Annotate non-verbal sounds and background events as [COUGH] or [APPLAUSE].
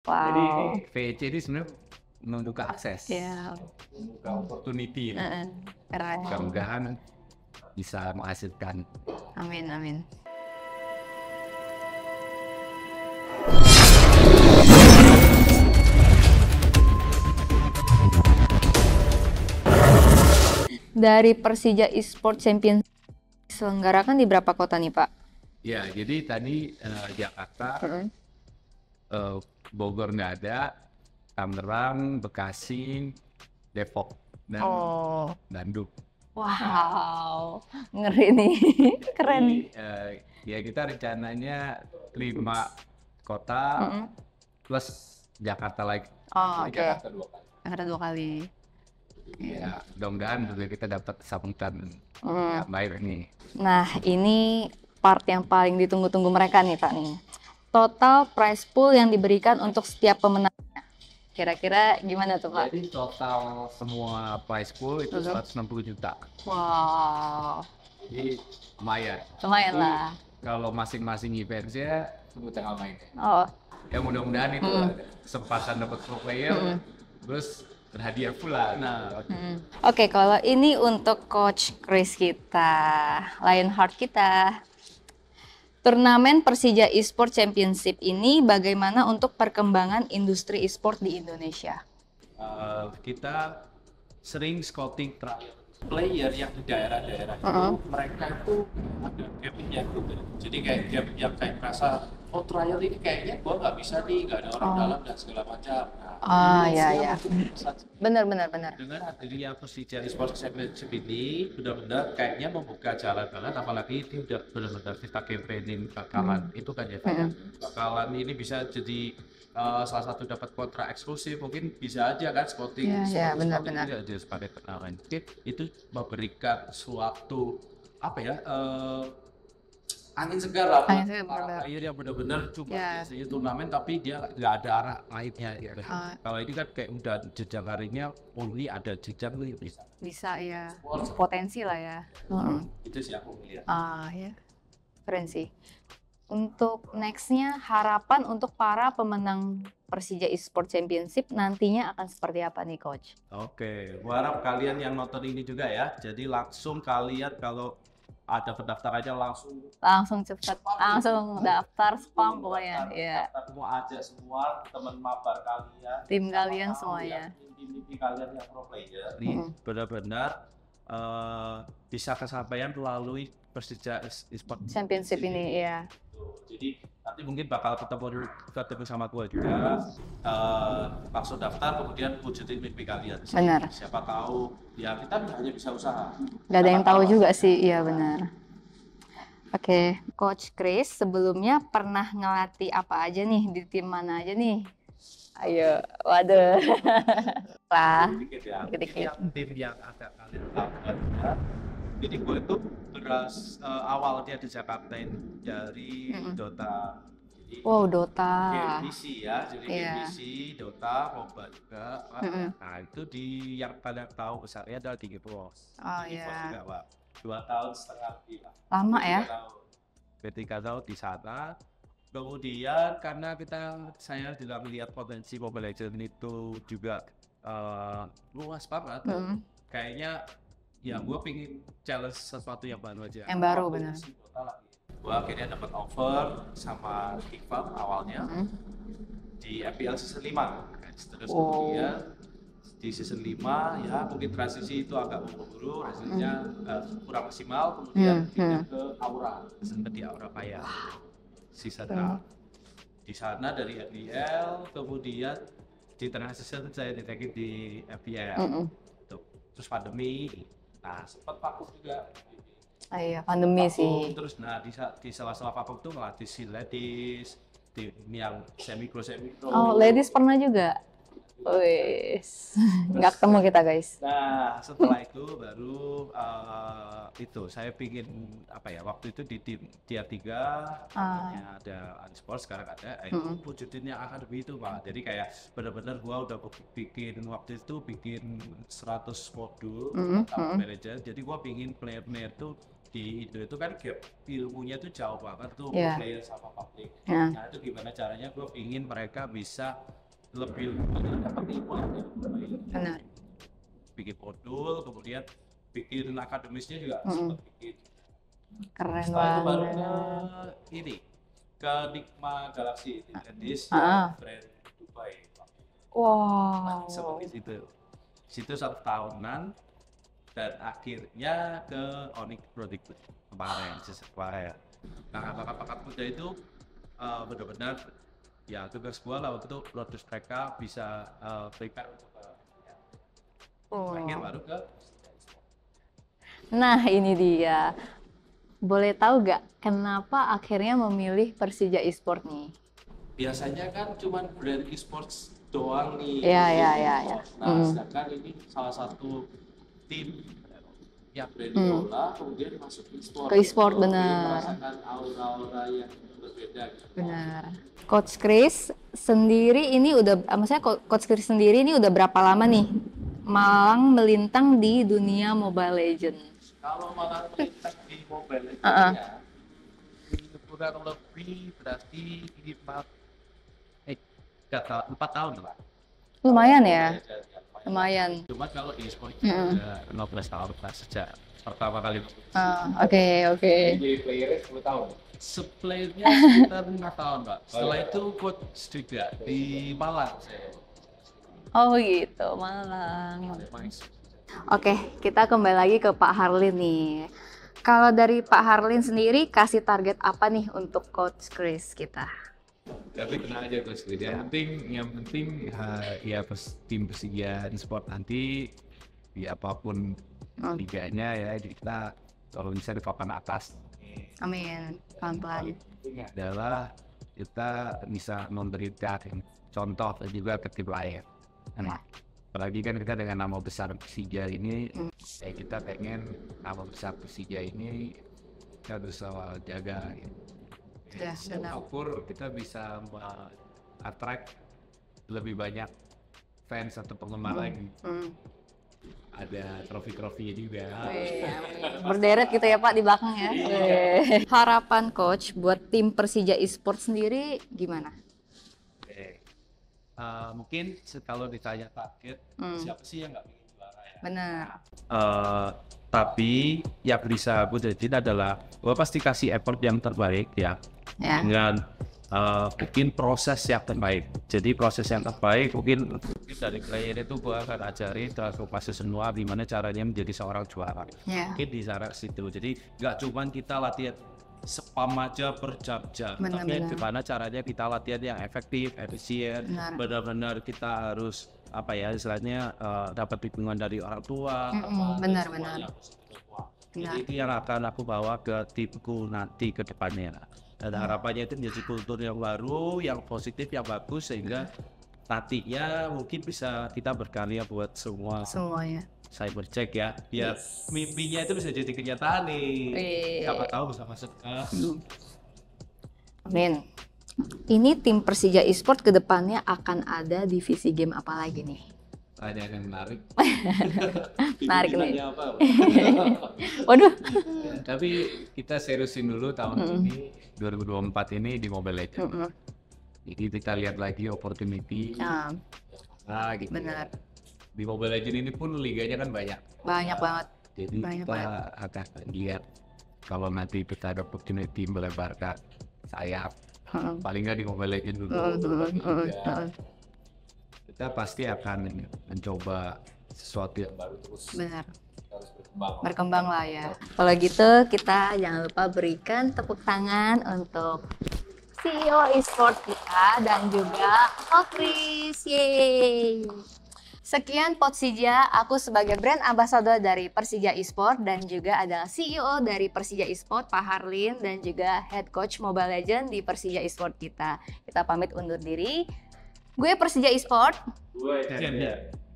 Wow. Jadi VC ini sebenarnya membuka akses, yeah. membuka opportunity, uh -uh. bisa menghasilkan. Amin amin. Dari Persija Esport Champions diselenggarakan di berapa kota nih Pak? Ya, jadi tadi uh, Jakarta, uh -uh. Uh, Bogor nggak ada, Tangerang, Bekasi, Depok, dan oh. Bandung. Wow, ngeri nih, keren. Jadi, uh, eh, ya kita rencananya lima kota mm -hmm. plus Jakarta lagi. Oh, Okay. Jakarta dua kali. Jakarta dua kali. Ya, mudah-mudahan juga kita dapat sambutan mm. yang baik nih. Nah, ini part yang paling ditunggu-tunggu mereka nih Pak nih total prize pool yang diberikan untuk setiap pemenangnya. Kira-kira gimana tuh Pak? Jadi total semua prize pool itu uh -huh. 160 juta. Wow. Jadi lumayan. Lumayan lah. Kalau masing-masing eventnya sebut tanggal mainnya. Oh. Ya mudah-mudahan itu hmm. kesempatan dapat pro player. Hmm. Terus berhadiah pula. Nah, oke. Mhm. okay, kalau ini untuk coach Chris kita, Lionheart kita. Turnamen Persija Esport Championship ini bagaimana untuk perkembangan industri esport di Indonesia? Uh, kita sering scouting trial player yang di daerah-daerah uh -uh. itu uh-huh. mereka itu ada gap yang jadi kayak gap yang kayak merasa oh trial ini kayaknya gua nggak bisa nih nggak ada orang oh. dalam dan segala macam nah, ah iya, iya. benar benar benar dengan adanya Persija Esports championship ini benar-benar kayaknya membuka jalan banget apalagi ini udah benar-benar kita campaignin bakalan hmm. itu kan ya hmm. bakalan ini bisa jadi Uh, salah satu dapat kontrak eksklusif mungkin bisa aja kan sporting yeah, yeah, benar-benar sebagai kenalan itu memberikan suatu apa ya uh, angin segar lah angin segar para yang benar-benar cuma yeah. Ya, turnamen tapi dia nggak ada arah lainnya gitu. Uh. Kalau ini kan kayak udah jejak harinya only ada jejak nih ya, bisa. Bisa ya. Sports. Potensi lah ya. Hmm. Itu sih aku melihat. Ah ya. Keren sih. Untuk nextnya harapan untuk para pemenang Persija Esport Championship nantinya akan seperti apa nih coach? Oke, okay. harap kalian yang nonton ini juga ya. Jadi langsung kalian kalau ada aja langsung langsung cepet, langsung daftar spam pokoknya ya mau aja semua teman mabar kalian tim kalian semuanya tim tim kalian yang pro player ini hmm. benar-benar uh, bisa kesampaian melalui Persija Esports Championship ini ya jadi nanti mungkin bakal ketemu ketemu sama gue juga uh, eh, langsung daftar kemudian wujudin mimpi kalian benar siapa tahu ya kita hanya bisa usaha nggak ada yang tahu juga sih iya benar Oke, okay. Coach Chris sebelumnya pernah ngelatih apa aja nih di tim mana aja nih? Ayo, waduh. lah, dikit-dikit. Ya. tim yang agak kalian tahu kan jadi gue itu beras uh, eh, awalnya di Jakarta ini dari mm -hmm. Dota jadi wow Dota GMBC ya jadi yeah. GMBC Dota MOBA juga mm -hmm. nah itu di yang paling tahu besarnya adalah Tiga Pro oh iya yeah. juga Pak dua tahun setengah lah lama ya ketika tahun di sana kemudian karena kita saya juga melihat potensi Mobile Legends itu juga uh, luas banget mm. kayaknya ya gue pingin challenge sesuatu yang baru aja yang baru benar gue akhirnya dapat offer sama Iqbal awalnya mm -hmm. di FPL season 5 terus oh. kemudian di season 5 ya mungkin transisi itu agak buru-buru hasilnya mm. uh, kurang maksimal kemudian mm. pindah hmm. ke Aura sempat di Aura Paya season Betul. di sana dari FPL kemudian di tengah season saya ditarik di FPL mm -hmm. terus pandemi Nah, sempat vakum juga. Ah, iya, pandemi vakum, sih. Terus nah di, di sela-sela vakum tuh ngelatih si ladies, tim yang semi pro semi pro. Oh, ladies pernah juga? Wes, [LAUGHS] nggak ketemu kita guys. Nah setelah itu baru uh, itu saya pingin apa ya waktu itu di tim tier tiga uh. ada Unsport sekarang ada eh, itu mm -hmm. wujudinnya itu pak. Jadi kayak benar-benar gua udah bikin waktu itu bikin 100 modul mm -hmm. manager. Jadi gua pingin player-player tuh di Indo itu kan gap ilmunya tuh jauh banget tuh yeah. player sama publik. Yeah. Nah itu gimana caranya gua ingin mereka bisa lebih benar bikin modul kemudian bikin akademisnya juga mm -hmm. sempat bikin keren Setelah banget itu baru ke ini ke Nikma Galaxy di Brandis ah. ah. brand Dubai wow seperti situ situ satu tahunan dan akhirnya ke Onyx Project kemarin sesuai nah apakah pakat muda itu uh, benar-benar ya tugas gua lah waktu itu lotus mereka bisa uh, eh, prepare untuk oh. baru ke Nah ini dia, boleh tahu gak kenapa akhirnya memilih Persija Esports nih? Biasanya kan cuma brand esports doang nih. Iya, iya, iya. Nah, mm. sedangkan ini salah satu tim yang dari hmm. bola kemudian masuk ke e-sport. Ke e-sport benar. Merasakan aura-aura yang berbeda. Gitu. Benar. Coach Chris sendiri ini udah ah, maksudnya Coach Chris sendiri ini udah berapa lama nih malang melintang di dunia Mobile legend Kalau malang eh. melintang di Mobile legend uh ah, -uh. Ah. ya, kurang lebih berarti empat eh empat tahun lah. Lumayan ya. ya lumayan cuma kalau e-sport itu mm. udah 15 tahun lah sejak pertama kali ah, oke oke jadi playernya 10 tahun Seplayernya sekitar lima tahun, Pak. Oh, Setelah iya. itu coach tidak di Malang Oh gitu, Malang. Oke, okay, kita kembali lagi ke Pak Harlin nih. Kalau dari Pak Harlin sendiri, kasih target apa nih untuk Coach Chris kita? tapi kena aja coach Lid yang penting yang penting uh, ya pes, tim Persija sport nanti di apapun oh. liganya ya kita kalau bisa di papan atas amin pelan-pelan adalah kita bisa memberikan contoh juga ke tim lain nah, apalagi kan kita dengan nama besar Persija ini hmm. ya kita pengen nama besar Persija ini kita bisa jaga ya ya, syukur kita bisa attract lebih banyak fans atau penggemar hmm. lagi hmm. ada trofi trofi juga [LAUGHS] berderet gitu ya Pak di belakang ya iya. harapan coach buat tim Persija Esports sendiri gimana? okay. Uh, eh, mungkin kalau ditanya target mm. siapa sih yang nggak ingin juara ya? Benar. Uh, tapi yang bisa aku jadiin adalah gue pasti kasih effort yang terbaik ya yeah. dengan uh, mungkin proses yang terbaik. Jadi proses yang terbaik mungkin, mungkin dari klien itu gue akan ajari transformasi semua gimana caranya menjadi seorang juara. Yeah. Mungkin di sana situ. Jadi nggak cuma kita latihan spam aja per jam tapi gimana caranya kita latihan yang efektif, efisien, benar-benar kita harus apa ya istilahnya uh, dapat dukungan dari orang tua, benar-benar. Mm -hmm. Jadi itu yang akan aku bawa ke timku nanti ke depannya dan hmm. harapannya itu menjadi kultur yang baru yang positif yang bagus sehingga nantinya mungkin bisa kita berkarya buat semua semuanya Saya check ya biar yes. mimpinya itu bisa jadi kenyataan nih siapa tahu bisa masuk ke hmm. Amin ini tim Persija Esport kedepannya akan ada divisi game apa lagi nih Tanya yang menarik. [LAUGHS] menarik nih. Apa, [LAUGHS] Waduh. Tapi kita seriusin dulu tahun mm -hmm. ini 2024 ini di Mobile Legends. Mm -hmm. Jadi kita lihat lagi opportunity. Nah, ah, gitu. Benar. Di Mobile Legends ini pun liganya kan banyak. Banyak nah, banget. Jadi banyak kita banget. akan lihat kalau nanti kita ada opportunity melebarkan sayap. Mm -hmm. Paling nggak di Mobile Legends dulu. Mm -hmm kita pasti akan mencoba sesuatu yang baru terus. Benar. berkembang. Berkembang lah ya. Kalau gitu kita jangan lupa berikan tepuk tangan untuk CEO Esport kita dan juga Chris. Yeay. Sekian Potsija, aku sebagai brand ambassador dari Persija Esport dan juga adalah CEO dari Persija Esport, Pak Harlin dan juga head coach Mobile Legend di Persija Esport kita. Kita pamit undur diri. Gue Persija Esport. Gue Cendera.